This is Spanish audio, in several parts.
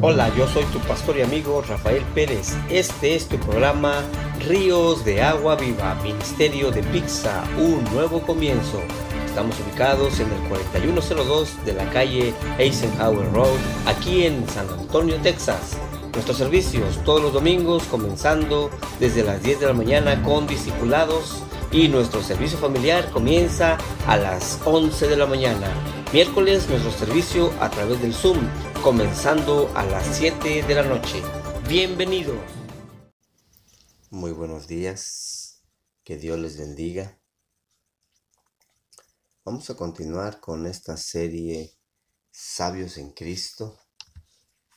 Hola, yo soy tu pastor y amigo Rafael Pérez. Este es tu programa Ríos de Agua Viva, Ministerio de Pizza, un nuevo comienzo. Estamos ubicados en el 4102 de la calle Eisenhower Road, aquí en San Antonio, Texas. Nuestros servicios todos los domingos comenzando desde las 10 de la mañana con discipulados y nuestro servicio familiar comienza a las 11 de la mañana. Miércoles nuestro servicio a través del Zoom, comenzando a las 7 de la noche. Bienvenidos. Muy buenos días. Que Dios les bendiga. Vamos a continuar con esta serie Sabios en Cristo.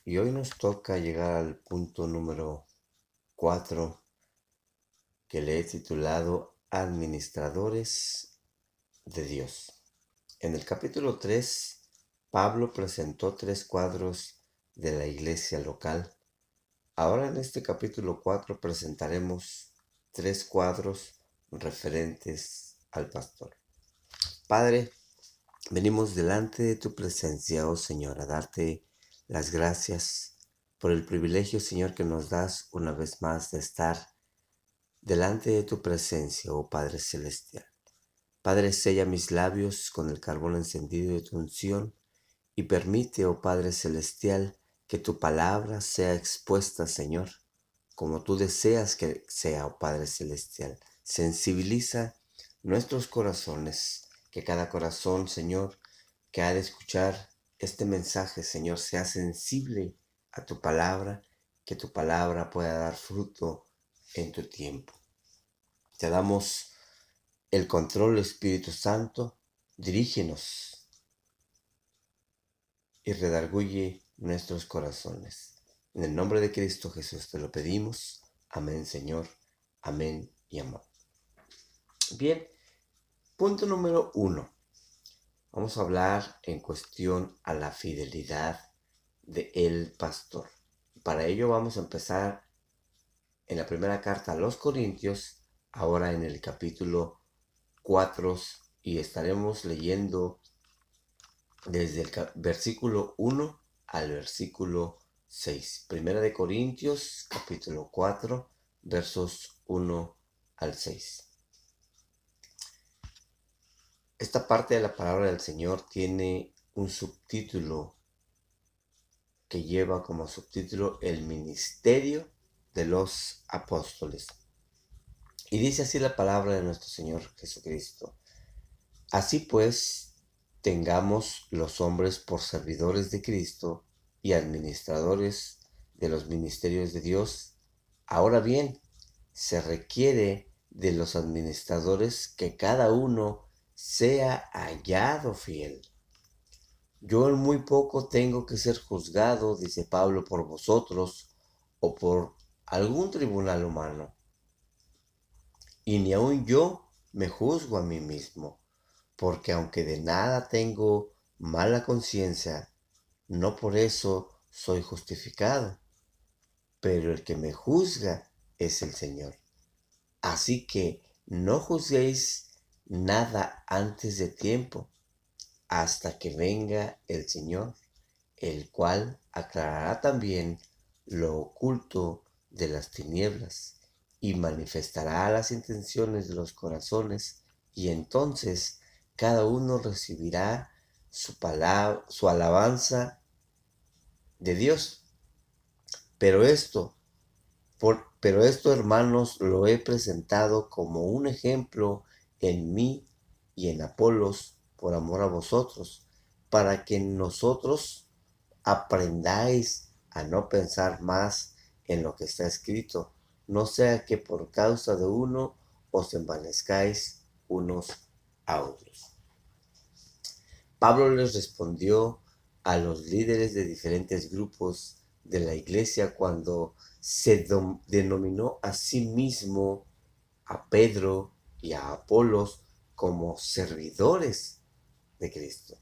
Y hoy nos toca llegar al punto número 4 que le he titulado Administradores de Dios. En el capítulo 3, Pablo presentó tres cuadros de la iglesia local. Ahora en este capítulo 4 presentaremos tres cuadros referentes al pastor. Padre, venimos delante de tu presencia, oh Señor, a darte las gracias por el privilegio, Señor, que nos das una vez más de estar delante de tu presencia, oh Padre Celestial. Padre, sella mis labios con el carbón encendido de tu unción y permite, oh Padre Celestial, que tu palabra sea expuesta, Señor, como tú deseas que sea, oh Padre Celestial. Sensibiliza nuestros corazones, que cada corazón, Señor, que ha de escuchar este mensaje, Señor, sea sensible a tu palabra, que tu palabra pueda dar fruto en tu tiempo. Te damos el control del Espíritu Santo, dirígenos y redarguye nuestros corazones. En el nombre de Cristo Jesús te lo pedimos. Amén, Señor. Amén y amor. Bien, punto número uno. Vamos a hablar en cuestión a la fidelidad de el pastor. Para ello vamos a empezar en la primera carta a los Corintios, ahora en el capítulo y estaremos leyendo desde el versículo 1 al versículo 6. Primera de Corintios, capítulo 4, versos 1 al 6. Esta parte de la palabra del Señor tiene un subtítulo que lleva como subtítulo el ministerio de los apóstoles. Y dice así la palabra de nuestro Señor Jesucristo. Así pues, tengamos los hombres por servidores de Cristo y administradores de los ministerios de Dios. Ahora bien, se requiere de los administradores que cada uno sea hallado fiel. Yo en muy poco tengo que ser juzgado, dice Pablo, por vosotros o por algún tribunal humano y ni aun yo me juzgo a mí mismo, porque aunque de nada tengo mala conciencia, no por eso soy justificado, pero el que me juzga es el Señor. Así que no juzguéis nada antes de tiempo, hasta que venga el Señor, el cual aclarará también lo oculto de las tinieblas y manifestará las intenciones de los corazones, y entonces cada uno recibirá su, palabra, su alabanza de Dios. Pero esto, por, pero esto, hermanos, lo he presentado como un ejemplo en mí y en Apolos, por amor a vosotros, para que nosotros aprendáis a no pensar más en lo que está escrito, no sea que por causa de uno os envanezcáis unos a otros. Pablo les respondió a los líderes de diferentes grupos de la iglesia cuando se denominó a sí mismo a Pedro y a Apolos como servidores de Cristo.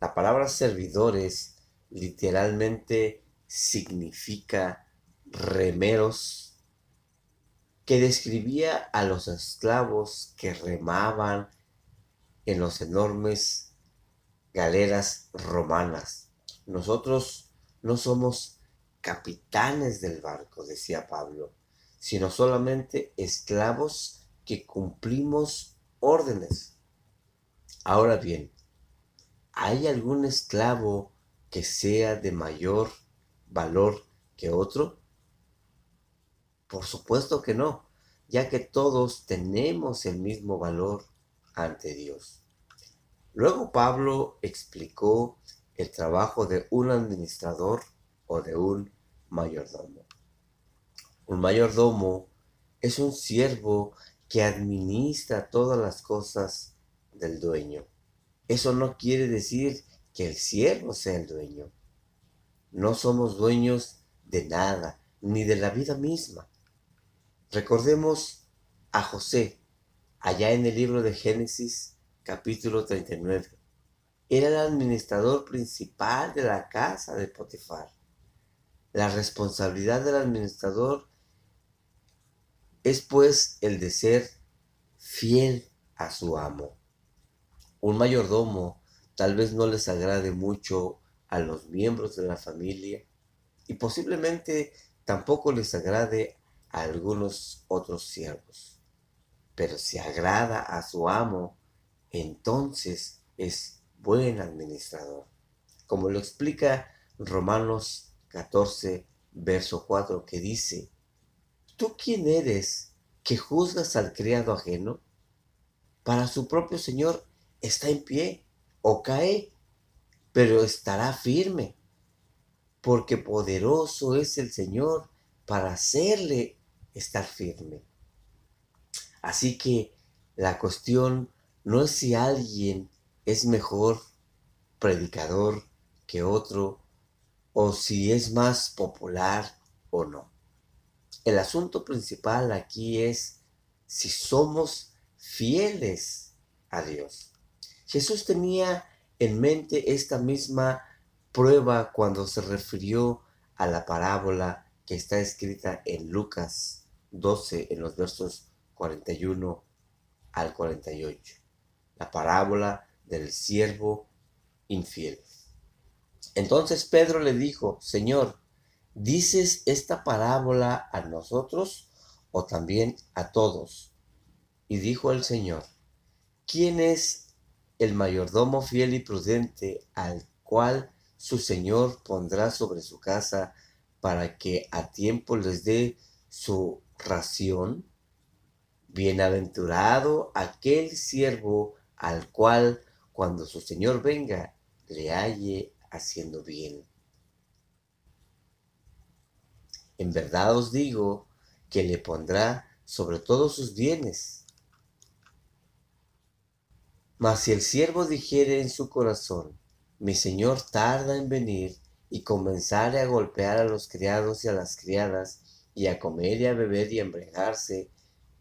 La palabra servidores literalmente significa remeros que describía a los esclavos que remaban en las enormes galeras romanas. Nosotros no somos capitanes del barco, decía Pablo, sino solamente esclavos que cumplimos órdenes. Ahora bien, ¿hay algún esclavo que sea de mayor valor que otro? Por supuesto que no, ya que todos tenemos el mismo valor ante Dios. Luego Pablo explicó el trabajo de un administrador o de un mayordomo. Un mayordomo es un siervo que administra todas las cosas del dueño. Eso no quiere decir que el siervo sea el dueño. No somos dueños de nada, ni de la vida misma. Recordemos a José, allá en el libro de Génesis capítulo 39. Era el administrador principal de la casa de Potifar. La responsabilidad del administrador es pues el de ser fiel a su amo. Un mayordomo tal vez no les agrade mucho a los miembros de la familia y posiblemente tampoco les agrade algunos otros siervos. Pero si agrada a su amo, entonces es buen administrador. Como lo explica Romanos 14, verso 4, que dice, ¿tú quién eres que juzgas al criado ajeno? Para su propio Señor está en pie o cae, pero estará firme, porque poderoso es el Señor para hacerle estar firme. Así que la cuestión no es si alguien es mejor predicador que otro o si es más popular o no. El asunto principal aquí es si somos fieles a Dios. Jesús tenía en mente esta misma prueba cuando se refirió a la parábola que está escrita en Lucas 12, en los versos 41 al 48. La parábola del siervo infiel. Entonces Pedro le dijo, Señor, ¿dices esta parábola a nosotros o también a todos? Y dijo el Señor, ¿quién es el mayordomo fiel y prudente al cual su Señor pondrá sobre su casa para que a tiempo les dé su ración? Bienaventurado aquel siervo al cual cuando su Señor venga le halle haciendo bien. En verdad os digo que le pondrá sobre todos sus bienes. Mas si el siervo dijere en su corazón, mi Señor tarda en venir, y comenzare a golpear a los criados y a las criadas, y a comer y a beber y a embriagarse,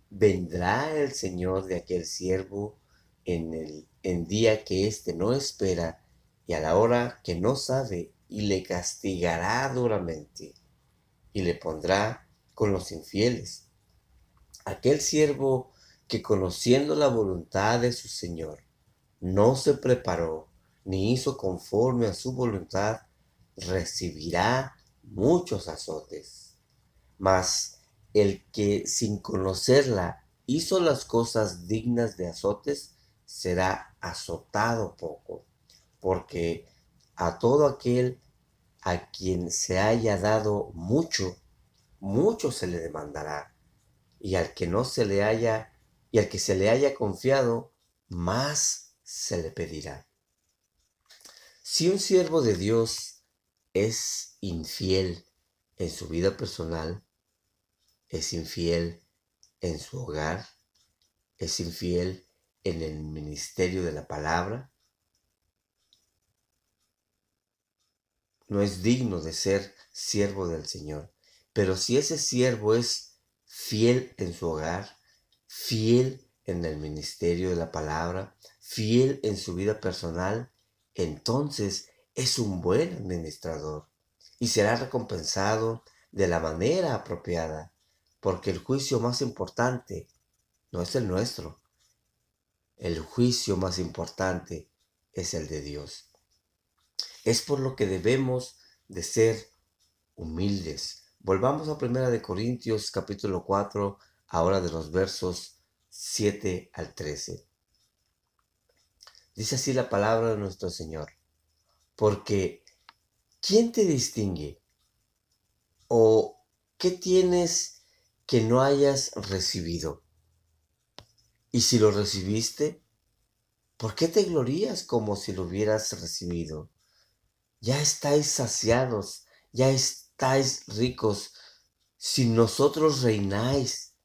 vendrá el Señor de aquel siervo en el en día que éste no espera y a la hora que no sabe, y le castigará duramente, y le pondrá con los infieles. Aquel siervo que conociendo la voluntad de su Señor, no se preparó, ni hizo conforme a su voluntad, recibirá muchos azotes. Mas el que sin conocerla hizo las cosas dignas de azotes, será azotado poco, porque a todo aquel a quien se haya dado mucho, mucho se le demandará, y al que no se le haya, y al que se le haya confiado, más se le pedirá. Si un siervo de Dios es infiel en su vida personal, es infiel en su hogar, es infiel en el ministerio de la palabra, no es digno de ser siervo del Señor. Pero si ese siervo es fiel en su hogar, fiel en el ministerio de la palabra, fiel en su vida personal, entonces es un buen administrador y será recompensado de la manera apropiada, porque el juicio más importante no es el nuestro, el juicio más importante es el de Dios. Es por lo que debemos de ser humildes. Volvamos a Primera de Corintios capítulo 4, ahora de los versos 7 al 13. Dice así la palabra de nuestro Señor. Porque, ¿quién te distingue? ¿O qué tienes que no hayas recibido? Y si lo recibiste, ¿por qué te glorías como si lo hubieras recibido? Ya estáis saciados, ya estáis ricos, si nosotros reináis.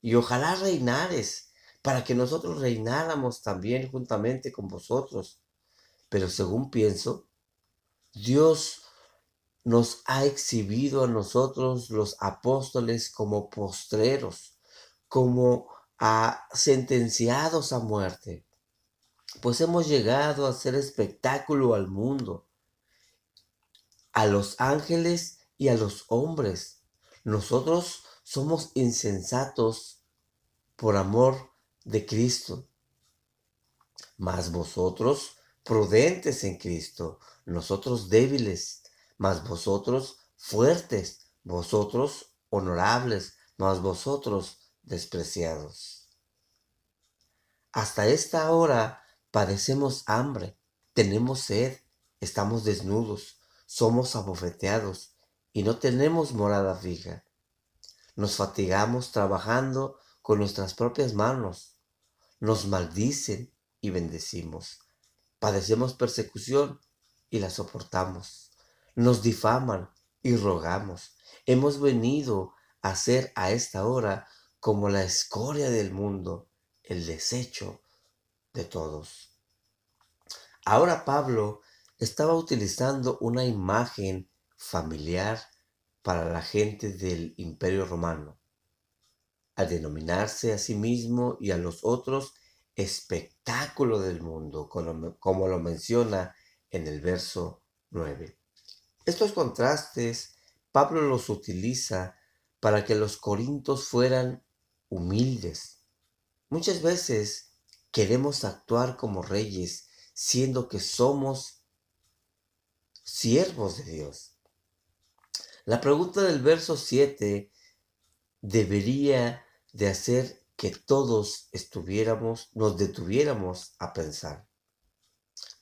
Y ojalá reinares, para que nosotros reináramos también juntamente con vosotros. Pero según pienso, Dios nos ha exhibido a nosotros los apóstoles como postreros, como a ah, sentenciados a muerte, pues hemos llegado a hacer espectáculo al mundo, a los ángeles y a los hombres. Nosotros somos insensatos por amor de Cristo, mas vosotros prudentes en Cristo, nosotros débiles, mas vosotros fuertes, vosotros honorables, mas vosotros despreciados. Hasta esta hora padecemos hambre, tenemos sed, estamos desnudos, somos abofeteados y no tenemos morada fija. Nos fatigamos trabajando con nuestras propias manos, nos maldicen y bendecimos Padecemos persecución y la soportamos. Nos difaman y rogamos. Hemos venido a ser a esta hora como la escoria del mundo, el desecho de todos. Ahora Pablo estaba utilizando una imagen familiar para la gente del imperio romano. Al denominarse a sí mismo y a los otros espectáculo del mundo, como lo menciona en el verso 9. Estos contrastes Pablo los utiliza para que los corintos fueran humildes. Muchas veces queremos actuar como reyes siendo que somos siervos de Dios. La pregunta del verso 7 debería de hacer que todos estuviéramos, nos detuviéramos a pensar.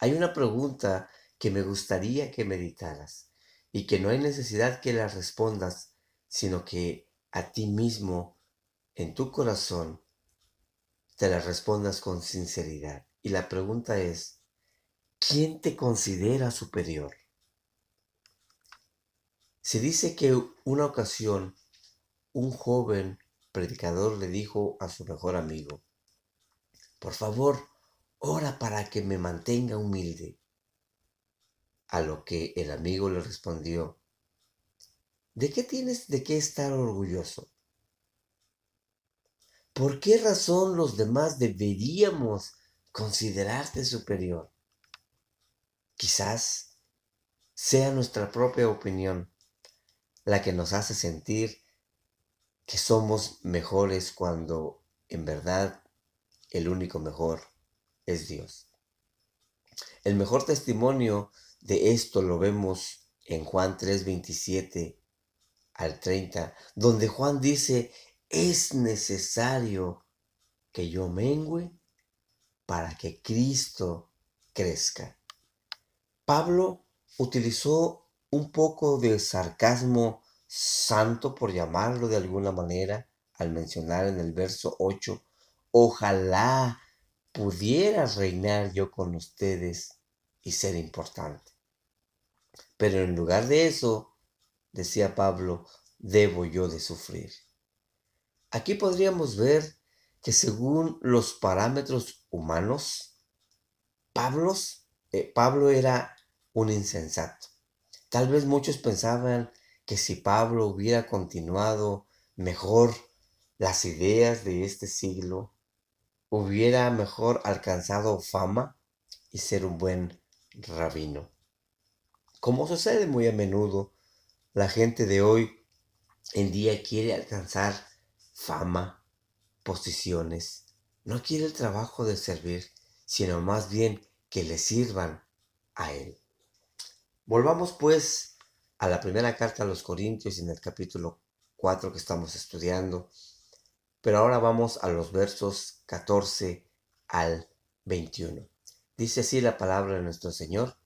Hay una pregunta que me gustaría que meditaras y que no hay necesidad que la respondas, sino que a ti mismo, en tu corazón, te la respondas con sinceridad. Y la pregunta es, ¿quién te considera superior? Se dice que una ocasión un joven predicador le dijo a su mejor amigo, por favor, ora para que me mantenga humilde. A lo que el amigo le respondió, ¿de qué tienes de qué estar orgulloso? ¿Por qué razón los demás deberíamos considerarte superior? Quizás sea nuestra propia opinión la que nos hace sentir que somos mejores cuando en verdad el único mejor es Dios. El mejor testimonio de esto lo vemos en Juan 27 al 30, donde Juan dice, es necesario que yo mengüe para que Cristo crezca. Pablo utilizó un poco de sarcasmo santo, por llamarlo de alguna manera, al mencionar en el verso 8, ojalá pudiera reinar yo con ustedes y ser importante. Pero en lugar de eso, decía Pablo, debo yo de sufrir. Aquí podríamos ver que según los parámetros humanos, Pablos, eh, Pablo era un insensato. Tal vez muchos pensaban que si Pablo hubiera continuado mejor las ideas de este siglo, hubiera mejor alcanzado fama y ser un buen rabino. Como sucede muy a menudo, la gente de hoy en día quiere alcanzar fama, posiciones, no quiere el trabajo de servir, sino más bien que le sirvan a él. Volvamos pues a la primera carta a los Corintios en el capítulo 4 que estamos estudiando. Pero ahora vamos a los versos 14 al 21. Dice así la palabra de nuestro Señor.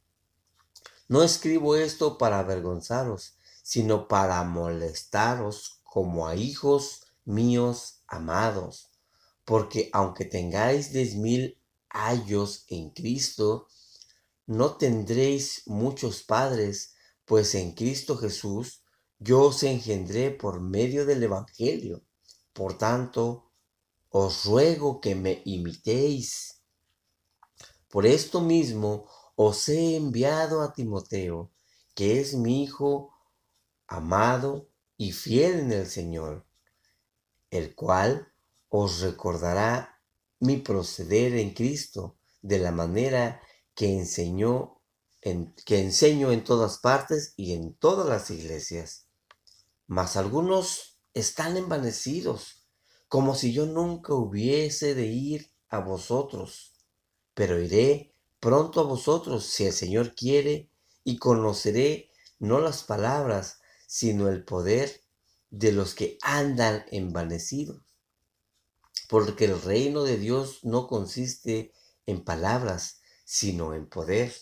No escribo esto para avergonzaros, sino para molestaros como a hijos míos amados. Porque aunque tengáis diez mil años en Cristo, no tendréis muchos padres, pues en Cristo Jesús yo os engendré por medio del Evangelio. Por tanto, os ruego que me imitéis. Por esto mismo os he enviado a Timoteo, que es mi hijo amado y fiel en el Señor, el cual os recordará mi proceder en Cristo de la manera que enseñó que enseño en todas partes y en todas las iglesias. Mas algunos están envanecidos, como si yo nunca hubiese de ir a vosotros. Pero iré pronto a vosotros, si el Señor quiere, y conoceré no las palabras, sino el poder de los que andan envanecidos. Porque el reino de Dios no consiste en palabras, sino en poder.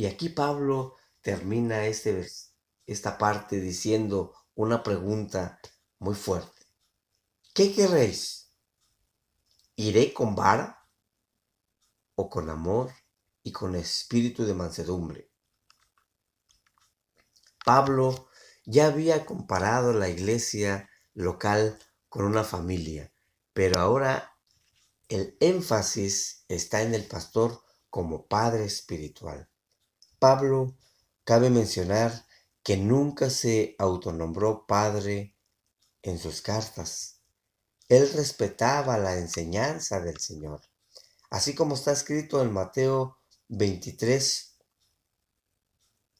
Y aquí Pablo termina este, esta parte diciendo una pregunta muy fuerte. ¿Qué querréis? ¿Iré con vara o con amor y con espíritu de mansedumbre? Pablo ya había comparado la iglesia local con una familia, pero ahora el énfasis está en el pastor como padre espiritual. Pablo, cabe mencionar que nunca se autonombró padre en sus cartas. Él respetaba la enseñanza del Señor, así como está escrito en Mateo 23,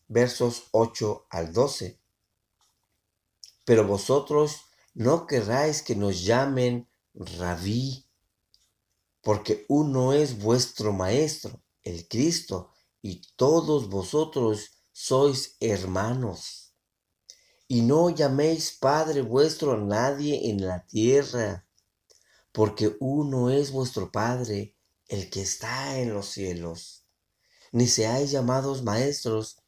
versos 8 al 12. Pero vosotros no querráis que nos llamen rabí, porque uno es vuestro maestro, el Cristo, y todos vosotros sois hermanos. Y no llaméis Padre vuestro a nadie en la tierra, porque uno es vuestro Padre, el que está en los cielos. Ni seáis llamados maestros,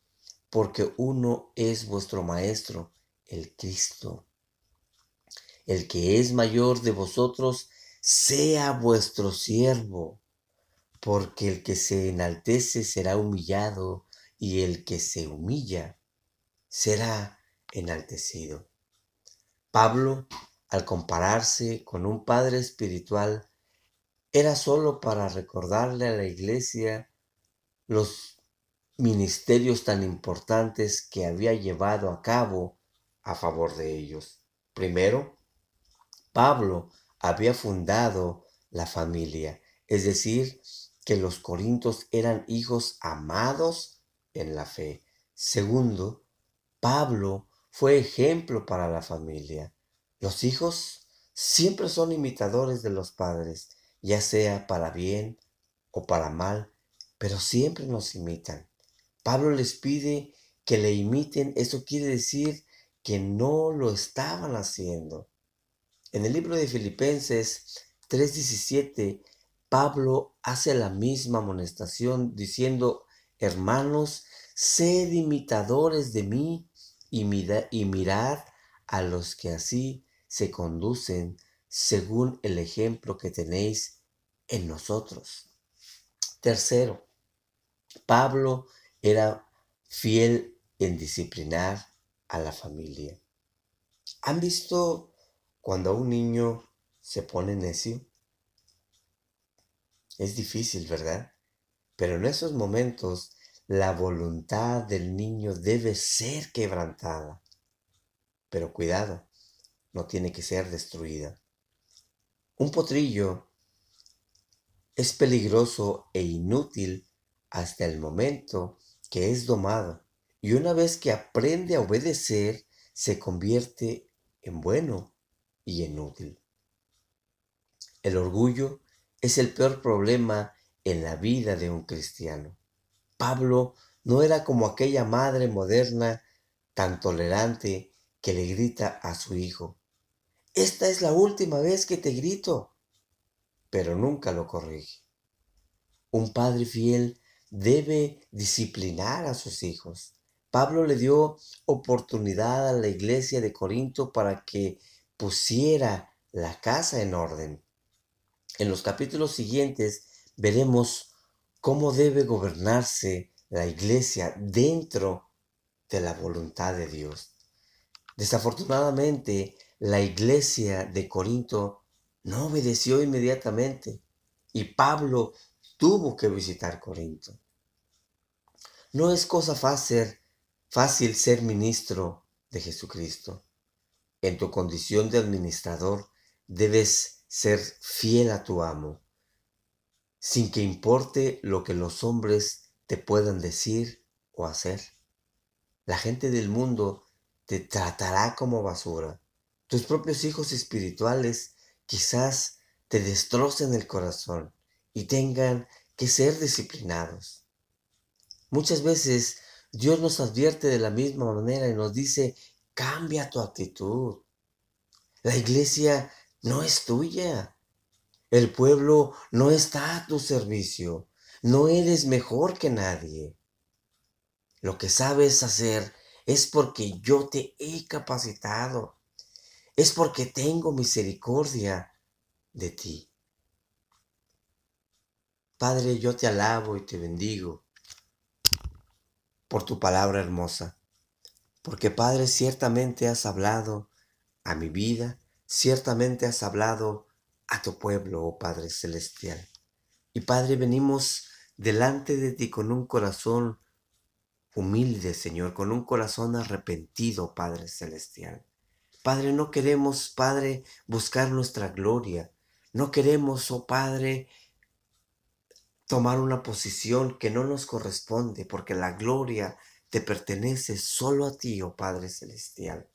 porque uno es vuestro Maestro, el Cristo. El que es mayor de vosotros, sea vuestro siervo porque el que se enaltece será humillado y el que se humilla será enaltecido. Pablo, al compararse con un padre espiritual, era solo para recordarle a la iglesia los ministerios tan importantes que había llevado a cabo a favor de ellos. Primero, Pablo había fundado la familia, es decir, que los corintos eran hijos amados en la fe. Segundo, Pablo fue ejemplo para la familia. Los hijos siempre son imitadores de los padres, ya sea para bien o para mal, pero siempre nos imitan. Pablo les pide que le imiten, eso quiere decir que no lo estaban haciendo. En el libro de Filipenses 3:17 Pablo hace la misma amonestación diciendo, hermanos, sed imitadores de mí y, mirad a los que así se conducen según el ejemplo que tenéis en nosotros. Tercero, Pablo era fiel en disciplinar a la familia. ¿Han visto cuando un niño se pone necio? Es difícil, ¿verdad? Pero en esos momentos la voluntad del niño debe ser quebrantada. Pero cuidado, no tiene que ser destruida. Un potrillo es peligroso e inútil hasta el momento que es domado y una vez que aprende a obedecer se convierte en bueno y en útil. El orgullo es el peor problema en la vida de un cristiano. Pablo no era como aquella madre moderna tan tolerante que le grita a su hijo, esta es la última vez que te grito, pero nunca lo corrige. Un padre fiel debe disciplinar a sus hijos. Pablo le dio oportunidad a la iglesia de Corinto para que pusiera la casa en orden. En los capítulos siguientes veremos cómo debe gobernarse la iglesia dentro de la voluntad de Dios. Desafortunadamente, la iglesia de Corinto no obedeció inmediatamente y Pablo tuvo que visitar Corinto. No es cosa fácil, fácil ser ministro de Jesucristo. En tu condición de administrador debes ser fiel a tu amo, sin que importe lo que los hombres te puedan decir o hacer. La gente del mundo te tratará como basura. Tus propios hijos espirituales quizás te destrocen el corazón y tengan que ser disciplinados. Muchas veces Dios nos advierte de la misma manera y nos dice, cambia tu actitud. La iglesia no es tuya. El pueblo no está a tu servicio. No eres mejor que nadie. Lo que sabes hacer es porque yo te he capacitado. Es porque tengo misericordia de ti. Padre, yo te alabo y te bendigo por tu palabra hermosa, porque Padre ciertamente has hablado a mi vida Ciertamente has hablado a tu pueblo, oh Padre Celestial. Y Padre, venimos delante de ti con un corazón humilde, Señor, con un corazón arrepentido, Padre Celestial. Padre, no queremos, Padre, buscar nuestra gloria. No queremos, oh Padre, tomar una posición que no nos corresponde, porque la gloria te pertenece solo a ti, oh Padre Celestial.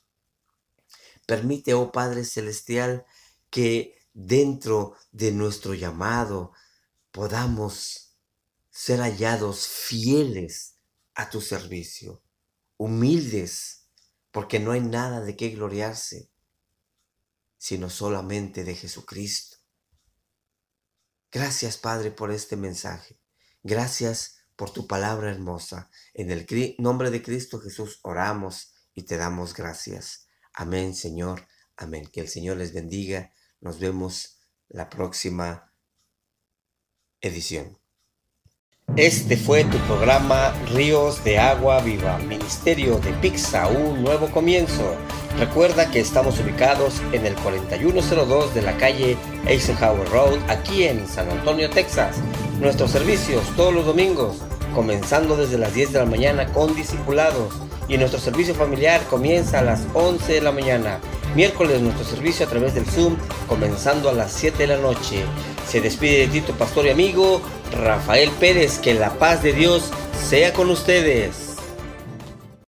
Permite, oh Padre Celestial, que dentro de nuestro llamado podamos ser hallados fieles a tu servicio, humildes, porque no hay nada de qué gloriarse, sino solamente de Jesucristo. Gracias, Padre, por este mensaje. Gracias por tu palabra hermosa. En el nombre de Cristo Jesús oramos y te damos gracias. Amén, Señor. Amén. Que el Señor les bendiga. Nos vemos la próxima edición. Este fue tu programa Ríos de Agua Viva, Ministerio de Pixa, un nuevo comienzo. Recuerda que estamos ubicados en el 4102 de la calle Eisenhower Road, aquí en San Antonio, Texas. Nuestros servicios todos los domingos, comenzando desde las 10 de la mañana con discipulados y nuestro servicio familiar comienza a las 11 de la mañana. Miércoles nuestro servicio a través del Zoom comenzando a las 7 de la noche. Se despide de Tito Pastor y amigo Rafael Pérez. Que la paz de Dios sea con ustedes.